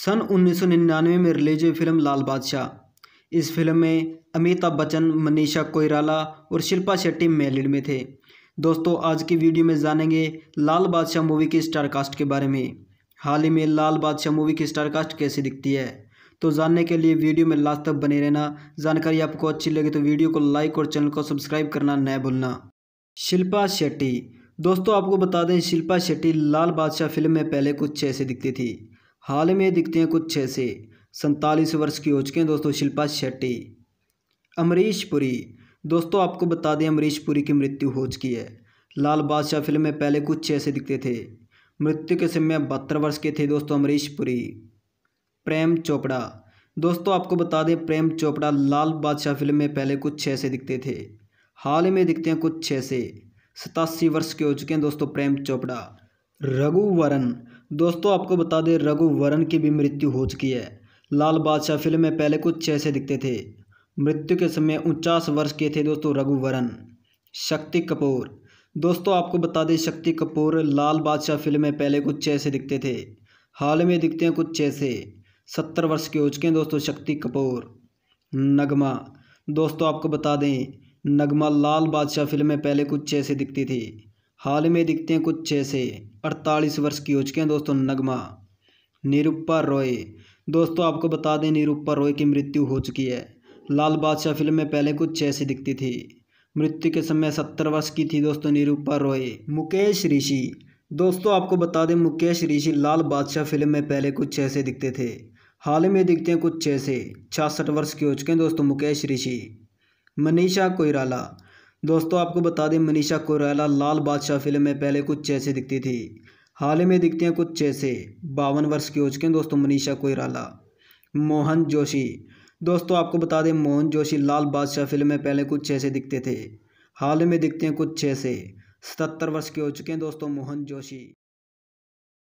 सन 1999 में रिलीज हुई फिल्म लाल बादशाह इस फिल्म में अमिताभ बच्चन मनीषा कोयराला और शिल्पा शेट्टी मेलिड में थे दोस्तों आज की वीडियो में जानेंगे लाल बादशाह मूवी की स्टार कास्ट के बारे में हाल ही में लाल बादशाह मूवी की स्टार कास्ट कैसी दिखती है तो जानने के लिए वीडियो में लास्ट तक बने रहना जानकारी आपको अच्छी लगे तो वीडियो को लाइक और चैनल को सब्सक्राइब करना न भूलना शिल्पा शेट्टी दोस्तों आपको बता दें शिल्पा शेट्टी लाल बादशाह फिल्म में पहले कुछ ऐसे दिखती थी हाल में दिखते हैं कुछ ऐसे सैंतालीस वर्ष की हो चुके हैं दोस्तों शिल्पा शेट्टी अमरीश पुरी दोस्तों आपको बता दें अमरीश पुरी की मृत्यु हो चुकी है लाल बादशाह फिल्म में पहले कुछ ऐसे दिखते थे मृत्यु के समय बहत्तर वर्ष के थे दोस्तों अमरीश पुरी प्रेम चोपड़ा दोस्तों आपको बता दें प्रेम चोपड़ा लाल बादशाह फिल्म में पहले कुछ ऐसे दिखते थे हाल में दिखते हैं कुछ ऐसे सतासी वर्ष के हो चुके हैं दोस्तों प्रेम चोपड़ा रघुवरन दोस्तों आपको बता दें रघुवरण की भी मृत्यु हो चुकी है लाल बादशाह फिल्म में पहले कुछ ऐसे दिखते थे मृत्यु के समय उनचास वर्ष के थे दोस्तों रघु वरण शक्ति कपूर दोस्तों आपको बता दें शक्ति कपूर लाल बादशाह फिल्म में पहले कुछ ऐसे दिखते थे हाल में दिखते हैं कुछ ऐसे सत्तर वर्ष के हो चुके हैं दोस्तों शक्ति कपूर नगमा दोस्तों आपको बता दें नगमा लाल बादशाह फिल्म में पहले कुछ ऐसे दिखती थी हाल में दिखते हैं कुछ ऐसे अड़तालीस वर्ष की हो चुके हैं दोस्तों नगमा निरुपा रॉय दोस्तों आपको बता दें निरुपा रॉय की मृत्यु हो चुकी है लाल बादशाह फिल्म में पहले कुछ ऐसी दिखती थी मृत्यु के समय सत्तर वर्ष की थी दोस्तों निरूपा रॉय मुकेश ऋषि दोस्तों आपको बता दें मुकेश ऋषि लाल बादशाह फिल्म में पहले कुछ ऐसे दिखते थे हाल में दिखते हैं कुछ ऐसे छियासठ वर्ष के हो चुके हैं दोस्तों मुकेश ऋषि मनीषा कोयराला दोस्तों आपको बता दें मनीषा कोरैला लाल बादशाह फिल्म में पहले कुछ जैसे दिखती थी हाल ही में दिखती हैं कुछ जैसे बावन वर्ष की हो चुके हैं दोस्तों मनीषा कोयराला मोहन जोशी दोस्तों आपको बता दें मोहन जोशी लाल बादशाह फिल्म में पहले कुछ जैसे दिखते थे हाल ही में दिखते हैं कुछ जैसे सतर वर्ष के हो चुके हैं दोस्तों मोहन जोशी